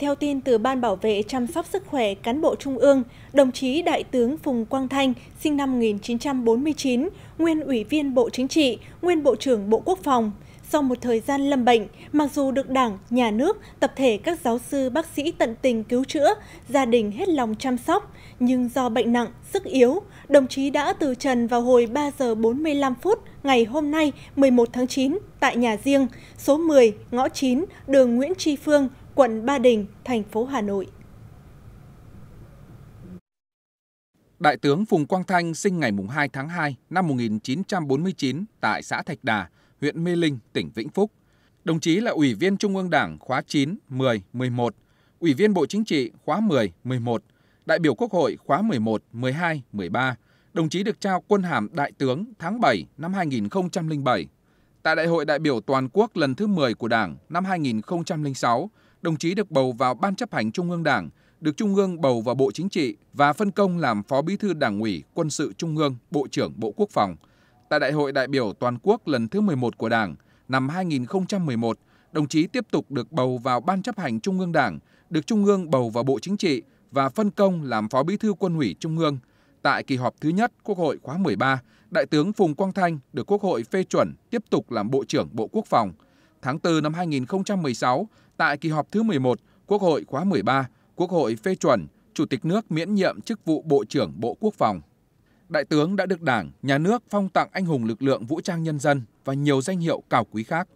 Theo tin từ Ban Bảo vệ Chăm sóc Sức khỏe Cán bộ Trung ương, đồng chí Đại tướng Phùng Quang Thanh, sinh năm 1949, nguyên Ủy viên Bộ Chính trị, nguyên Bộ trưởng Bộ Quốc phòng. Sau một thời gian lâm bệnh, mặc dù được Đảng, Nhà nước, tập thể các giáo sư, bác sĩ tận tình cứu chữa, gia đình hết lòng chăm sóc, nhưng do bệnh nặng, sức yếu, đồng chí đã từ trần vào hồi 3 giờ 45 phút ngày hôm nay 11 tháng 9 tại nhà riêng số 10 ngõ 9 đường Nguyễn Tri Phương, quận Ba Đình, thành phố Hà Nội. Đại tướng Phùng Quang Thanh sinh ngày 2 tháng 2 năm 1949 tại xã Thạch Đà, huyện Mê Linh, tỉnh Vĩnh Phúc. Đồng chí là Ủy viên Trung ương Đảng khóa 9, 10, 11, Ủy viên Bộ Chính trị khóa 10, 11, đại biểu Quốc hội khóa 11, 12, 13. Đồng chí được trao quân hàm Đại tướng tháng 7 năm 2007. Tại Đại hội đại biểu toàn quốc lần thứ 10 của Đảng năm 2006, đồng chí được bầu vào Ban chấp hành Trung ương Đảng, được Trung ương bầu vào Bộ Chính trị và phân công làm Phó Bí thư Đảng ủy Quân sự Trung ương, Bộ trưởng Bộ Quốc phòng. Tại Đại hội đại biểu toàn quốc lần thứ 11 của Đảng năm 2011, đồng chí tiếp tục được bầu vào Ban chấp hành Trung ương Đảng, được Trung ương bầu vào Bộ Chính trị và phân công làm Phó Bí thư Quân ủy Trung ương. Tại kỳ họp thứ nhất Quốc hội khóa 13, Đại tướng Phùng Quang Thanh được Quốc hội phê chuẩn tiếp tục làm Bộ trưởng Bộ Quốc phòng. Tháng 4 năm 2016, tại kỳ họp thứ 11, Quốc hội khóa 13, Quốc hội phê chuẩn Chủ tịch nước miễn nhiệm chức vụ Bộ trưởng Bộ Quốc phòng. Đại tướng đã được Đảng, Nhà nước phong tặng anh hùng lực lượng vũ trang nhân dân và nhiều danh hiệu cao quý khác.